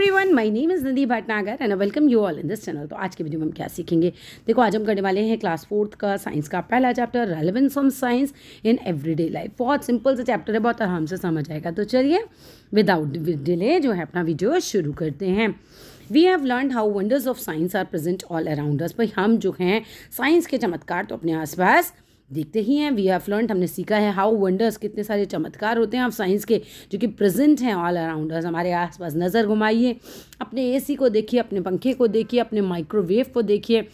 Everyone my name is Nadi Bhatnagar and welcome you all in this channel तो आज के video में हम क्या सीखेंगे देखो आज हम करने वाले हैं क्लास फोर्थ का साइंस का पहला chapter relevance of science in everyday life बहुत सिंपल सा चैप्टर है बहुत आराम से समझ आएगा तो चलिए विदाउट डिले जो है अपना वीडियो शुरू करते हैं we have learn how wonders of science are present all around us भाई हम जो हैं साइंस के चमत्कार तो अपने आसपास पास देखते ही हैं वी हैव लर्न हमने सीखा है हाउ वंडर्स कितने सारे चमत्कार होते हैं आप साइंस के जो कि प्रेजेंट हैं ऑल अराउंड अस हमारे आसपास नज़र घुमाइए अपने एसी को देखिए अपने पंखे को देखिए अपने माइक्रोवेव को देखिए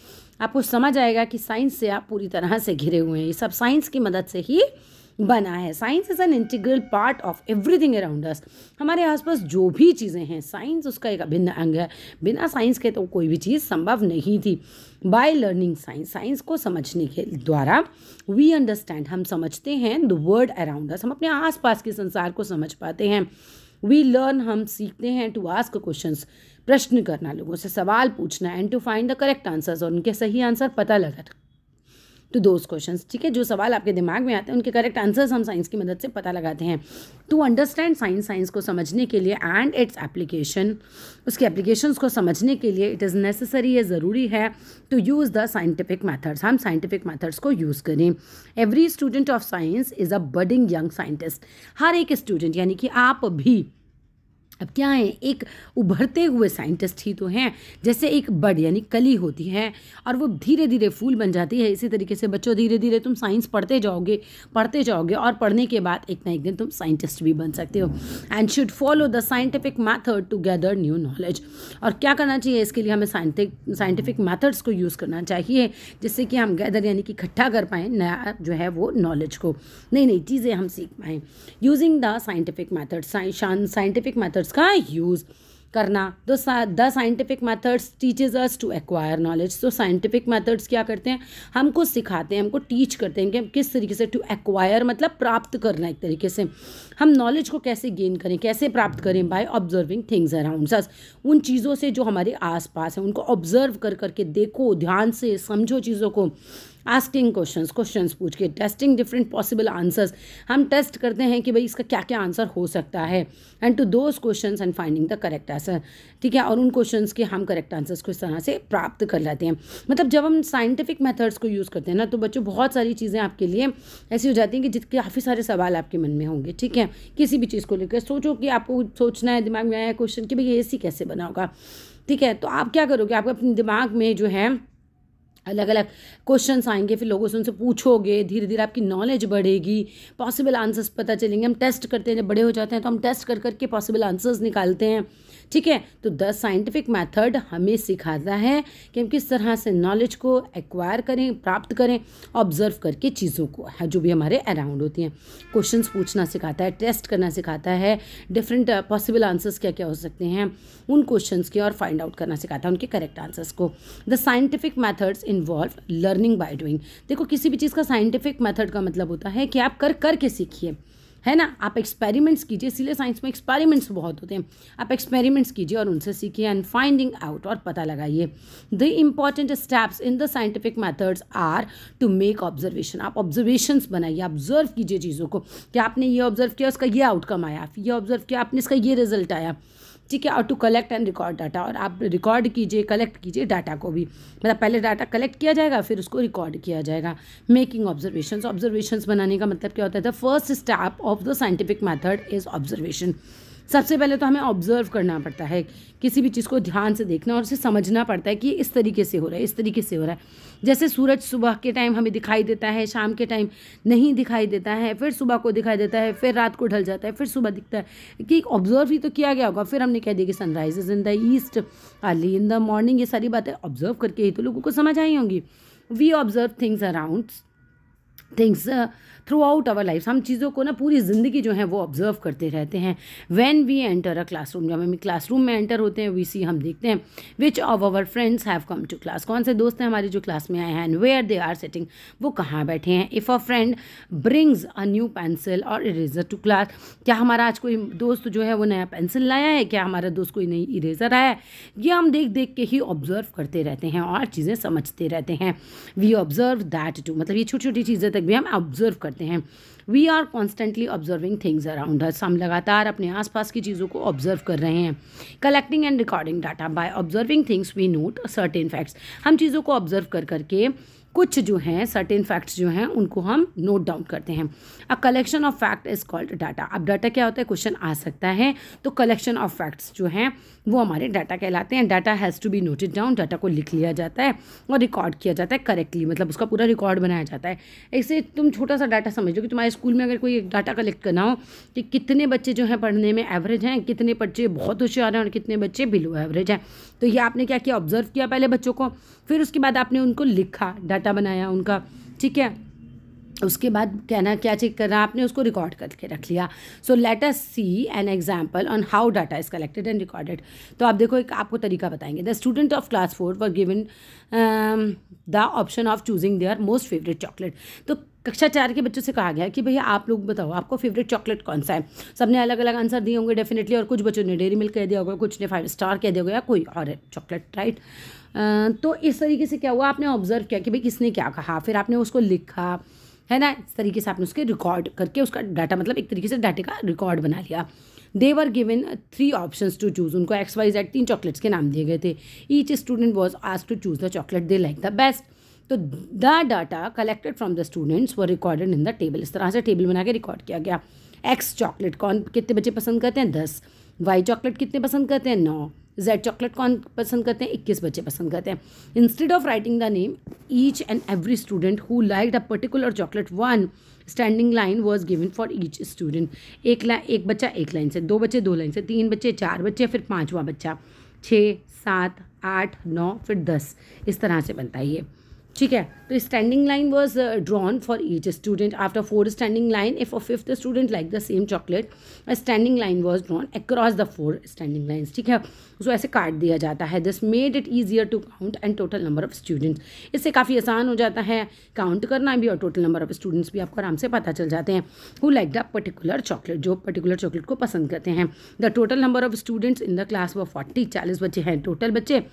आपको समझ आएगा कि साइंस से आप पूरी तरह से घिरे हुए हैं ये सब साइंस की मदद से ही बना है science is an integral part of everything around us हमारे आसपास जो भी चीज़ें हैं साइंस उसका एक अभिन्न अंग है बिना साइंस के तो कोई भी चीज़ संभव नहीं थी बाय लर्निंग साइंस साइंस को समझने के द्वारा वी अंडरस्टैंड हम समझते हैं द वर्ल्ड अराउंड अस हम अपने आसपास के संसार को समझ पाते हैं वी लर्न हम सीखते हैं टू आस्क क्वेश्चन प्रश्न करना लोगों से सवाल पूछना and to find the correct answers और उनके सही आंसर पता लगाना टू दोज क्वेश्चन ठीक है जो सवाल आपके दिमाग में आते हैं उनके करेक्ट आंसर्स हम साइंस की मदद से पता लगाते हैं टू अंडरस्टैंड साइंस साइंस को समझने के लिए एंड इट्स एप्लीकेशन उसके एप्लीकेशन को समझने के लिए इट इज़ नेसेसरी या ज़रूरी है to use the scientific methods हम साइंटिफिक मैथड्स को यूज़ करें every student of science is a budding young scientist हर एक स्टूडेंट यानी कि आप भी अब क्या है एक उभरते हुए साइंटिस्ट ही तो हैं जैसे एक बड यानी कली होती है और वो धीरे धीरे फूल बन जाती है इसी तरीके से बच्चों धीरे धीरे तुम साइंस पढ़ते जाओगे पढ़ते जाओगे और पढ़ने के बाद एक ना एक दिन तुम साइंटिस्ट भी बन सकते हो and should follow the scientific method to gather new knowledge और क्या करना चाहिए इसके लिए हमें साइंटिफिक साइंटिफिक मैथड्स को यूज़ करना चाहिए जिससे कि हम गैदर यानी कि इकट्ठा कर पाएँ नया जो है वो नॉलेज को नई नई चीज़ें हम सीख पाएँ using the scientific method scientific methods methods का यूज़ करना the the scientific methods teaches us to acquire knowledge so scientific methods क्या करते हैं हमको सिखाते हैं हमको टीच करते हैं कि हम किस तरीके से टू एक्वायर मतलब प्राप्त करना एक तरीके से हम नॉलेज को कैसे गेन करें कैसे प्राप्त करें by observing things around us उन चीज़ों से जो हमारे आसपास है उनको ऑब्जर्व कर करके देखो ध्यान से समझो चीज़ों को आस्किंग क्वेश्चन क्वेश्चन पूछ के टेस्टिंग डिफरेंट पॉसिबल आंसर्स हम टेस्ट करते हैं कि भाई इसका क्या क्या आंसर हो सकता है and to those question and finding the correct answer ठीक है और उन क्वेश्चन के हम करेक्ट आंसर्स को इस तरह से प्राप्त कर लेते हैं मतलब जब हम साइंटिफिक मैथड्स को यूज़ करते हैं ना तो बच्चों बहुत सारी चीज़ें आपके लिए ऐसी हो जाती हैं कि जितने काफ़ी सारे सवाल आपके मन में होंगे ठीक है किसी भी चीज़ को लेकर सोचो कि आपको सोचना है दिमाग में आया क्वेश्चन कि भाई ये सी कैसे बना होगा ठीक है तो आप क्या करोगे आप अपने दिमाग में जो है अलग अलग क्वेश्चन आएंगे फिर लोगों से उनसे पूछोगे धीरे धीरे आपकी नॉलेज बढ़ेगी पॉसिबल आंसर्स पता चलेंगे हम टेस्ट करते हैं जब बड़े हो जाते हैं तो हम टेस्ट कर करके पॉसिबल आंसर्स निकालते हैं ठीक है तो द साइंटिफिक मेथड हमें सिखाता है कि हम किस तरह से नॉलेज को एक्वायर करें प्राप्त करें ऑब्जर्व करके चीज़ों को जो भी हमारे अराउंड होती हैं क्वेश्चन पूछना सिखाता है टेस्ट करना सिखाता है डिफरेंट पॉसिबल आंसर्स क्या क्या हो सकते हैं उन क्वेश्चन के और फाइंड आउट करना सिखाता है उनके करेक्ट आंसर्स को the scientific methods in involve learning by doing देखो किसी भी चीज़ का साइंटिफिक मेथड का मतलब होता है कि आप कर करके सीखिए है ना आप एक्सपेरिमेंट्स कीजिए इसीलिए साइंस में एक्सपेरिमेंट्स बहुत होते हैं आप एक्सपेरिमेंट्स कीजिए और उनसे सीखिए एंड फाइंडिंग आउट और पता लगाइए the important steps in the scientific methods are to make observation आप ऑब्जर्वेशंस बनाइए ऑब्जर्व कीजिए चीज़ों को कि आपने ये ऑब्जर्व किया उसका ये आउटकम आया ये ऑब्जर्व किया आपने इसका ये रिजल्ट आया ठीक है और to collect and record data और आप रिकॉर्ड कीजिए कलेक्ट कीजिए डाटा को भी मतलब पहले डाटा कलेक्ट किया जाएगा फिर उसको रिकॉर्ड किया जाएगा मेकिंग ऑब्जर्वेशन ऑब्जर्वेशन बनाने का मतलब क्या होता है the first step of the scientific method is observation सबसे पहले तो हमें ऑब्जर्व करना पड़ता है किसी भी चीज़ को ध्यान से देखना और उसे समझना पड़ता है कि इस तरीके से हो रहा है इस तरीके से हो रहा है जैसे सूरज सुबह के टाइम हमें दिखाई देता है शाम के टाइम नहीं दिखाई देता है फिर सुबह को दिखाई देता है फिर रात को ढल जाता है फिर सुबह दिखता है कि ऑब्जर्व ही तो किया गया होगा फिर हमने कह दिया कि sunrise is in the east early in the morning ये सारी बातें ऑब्जर्व करके ही तो लोगों को समझ आई होंगी we observe things around things throughout our life हम चीज़ों को ना पूरी ज़िंदगी जो है वो ऑब्जर्व करते रहते हैं when we enter a classroom जब हम क्लास रूम में एंटर होते हैं वी सी हम देखते हैं which of our friends have come to class कौन से दोस्त हैं हमारे जो क्लास में आए हैं and where they are setting वो कहाँ बैठे हैं if a friend brings a new pencil और इरेजर टू क्लास क्या हमारा आज कोई दोस्त जो है वो नया पेंसिल लाया है क्या हमारा दोस्त कोई नई इरेजर आया है ये हम देख देख के ही ऑब्जर्व करते रहते हैं और चीज़ें समझते रहते हैं वी ऑब्जर्व दैट टू मतलब ये छोटी छोटी चीज़ें तक भी हम ऑब्जर्व करते करते हैं we are constantly observing things around us हम लगातार अपने आसपास की चीज़ों को ऑब्जर्व कर रहे हैं collecting and recording data by observing things we note certain facts हम चीज़ों को ऑब्जर्व कर करके कुछ जो हैं सर्टेन फैक्ट्स जो हैं उनको हम नोट डाउन करते हैं a collection of fact is called data अब डाटा क्या होता है क्वेश्चन आ सकता है तो कलेक्शन ऑफ फैक्ट्स जो हैं वो हमारे डाटा कहलाते हैं data has to be noted down data को लिख लिया जाता है और रिकॉर्ड किया जाता है करेक्टली मतलब उसका पूरा रिकॉर्ड बनाया जाता है ऐसे तुम छोटा सा डाटा समझ लो कि तुम्हारे स्कूल में अगर कोई डाटा कलेक्ट करना हो कि कितने बच्चे जो हैं पढ़ने में एवरेज हैं कितने बच्चे बहुत होशियार हैं और कितने बच्चे बिलो एवरेज हैं तो ये आपने क्या किया ऑब्जर्व किया पहले बच्चों को फिर उसके बाद आपने उनको लिखा डाटा डाटा बनाया उनका ठीक है उसके बाद कहना क्या चेक करना आपने उसको रिकॉर्ड करके रख लिया so let us see an example on how data is collected and recorded तो आप देखो एक आपको तरीका बताएंगे the student of class four were given the option of choosing their most favourite chocolate तो कक्षा चार के बच्चों से कहा गया कि भैया आप लोग बताओ आपको फेवरेट चॉकलेट कौन सा है सबने अलग अलग आंसर दिए होंगे डेफिनेटली और कुछ बच्चों ने डेयरी मिल्क कह दिया होगा कुछ ने फाइव स्टार कह दिया होगा या कोई और चॉकलेट राइट right? तो इस तरीके से क्या हुआ आपने ऑब्जर्व किया कि भाई किसने क्या कहा फिर आपने उसको लिखा है ना इस तरीके से आपने उसके रिकॉर्ड करके उसका डाटा मतलब एक तरीके से डाटे का रिकॉर्ड बना लिया they were given three option to choose उनको एक्स वाई जेड तीन चॉकलेट्स के नाम दिए गए थे ईच स्टूडेंट वॉज आज to choose the chocolate they like the best तो the data collected from the students were recorded in the table इस तरह से टेबल बना के रिकॉर्ड किया गया एक्स चॉकलेट कौन कितने बच्चे पसंद करते हैं दस वाई चॉकलेट कितने पसंद करते हैं नौ जेड चॉकलेट कौन पसंद करते हैं इक्कीस बच्चे पसंद करते हैं instead of writing the name each and every student who like a particular chocolate one standing line was given for each student एक लाइन एक बच्चा एक लाइन से दो बच्चे दो लाइन से तीन बच्चे चार बच्चे फिर पाँचवा बच्चा छः सात आठ नौ फिर दस इस तरह से बनता है ये ठीक है तो standing line was drawn for each student after four standing line if a fifth student like the same chocolate standing line was drawn across the four standing lines ठीक है उसको ऐसे काट दिया जाता है this made it easier to count and total number of students इससे काफ़ी आसान हो जाता है काउंट करना भी और टोटल नंबर ऑफ स्टूडेंट्स भी आपको आराम से पता चल जाते हैं who like the particular chocolate जो पर्टिकुलर चॉकलेट को पसंद करते हैं the total number of students in the class वो फोर्टी चालीस बच्चे हैं टोटल बच्चे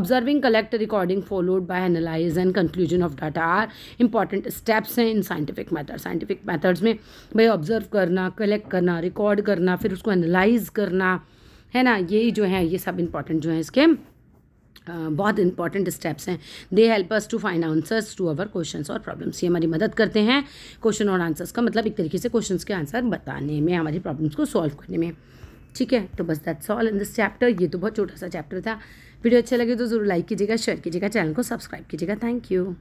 observing collect recording followed by analyse and conclusion of data are important steps हैं in scientific method scientific methods में भाई ऑब्जर्व करना कलेक्ट करना रिकॉर्ड करना फिर उसको एनालाइज करना है ना यही जो है ये सब इंपॉर्टेंट जो है इसके बहुत इंपॉर्टेंट स्टेप्स हैं they help us to find answers to our questions और प्रॉब्लम्स ये हमारी मदद करते हैं क्वेश्चन और आंसर्स का मतलब एक तरीके से क्वेश्चंस के आंसर बताने में हमारी प्रॉब्लम्स को सॉल्व करने में ठीक है तो बस that's all in this chapter ये तो बहुत छोटा सा चैप्टर था वीडियो अच्छा लगे तो ज़रूर लाइक कीजिएगा शेयर कीजिएगा चैनल को सब्सक्राइब कीजिएगा थैंक यू